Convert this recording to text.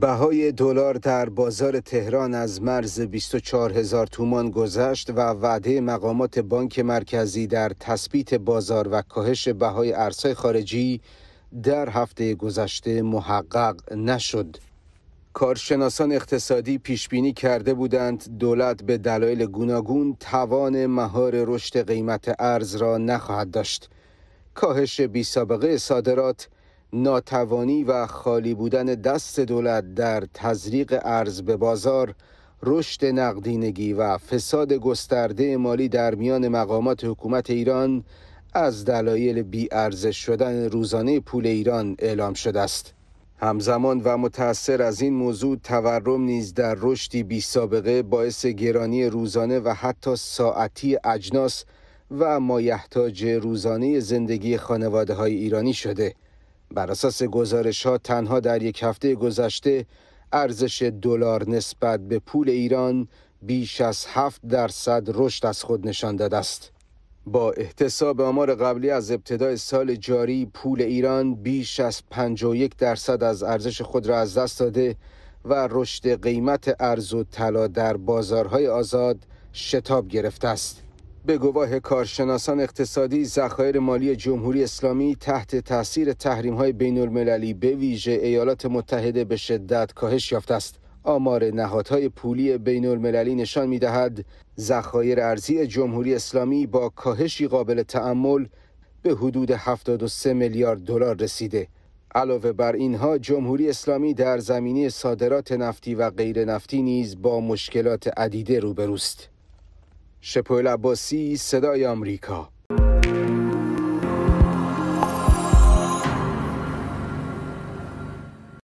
بهای دلار در بازار تهران از مرز 24 هزار تومان گذشت و وعده مقامات بانک مرکزی در تثبیت بازار و کاهش بهای ارزهای خارجی در هفته گذشته محقق نشد. کارشناسان اقتصادی پیش بینی کرده بودند دولت به دلایل گوناگون توان مهار رشد قیمت ارز را نخواهد داشت. کاهش بی سابقه صادرات ناتوانی و خالی بودن دست دولت در تزریق ارز به بازار رشد نقدینگی و فساد گسترده مالی در میان مقامات حکومت ایران از دلایل ارزش شدن روزانه پول ایران اعلام شده است همزمان و متأثر از این موضوع تورم نیز در رشدی بی سابقه باعث گرانی روزانه و حتی ساعتی اجناس و مایحتاج روزانه زندگی خانواده های ایرانی شده بر اساس گزارش ها تنها در یک هفته گذشته ارزش دلار نسبت به پول ایران بیش از 7 درصد رشد از خود نشان داده است. با احتساب آمار قبلی از ابتدای سال جاری پول ایران بیش از 51 درصد از ارزش خود را از دست داده و رشد قیمت ارز و طلا در بازارهای آزاد شتاب گرفته است. به گواه کارشناسان اقتصادی ذخایر مالی جمهوری اسلامی تحت تاثیر تحریم های بین المللی به ویژه ایالات متحده به شدت کاهش یافته است. آمار نهادهای پولی بین المللی نشان می دهد ذخایر ارزی جمهوری اسلامی با کاهشی قابل تعمل به حدود 73 میلیارد دلار رسیده. علاوه بر اینها جمهوری اسلامی در زمینه صادرات نفتی و غیر نفتی نیز با مشکلات عدیده روبروست. شپول عباسی صدای آمریکا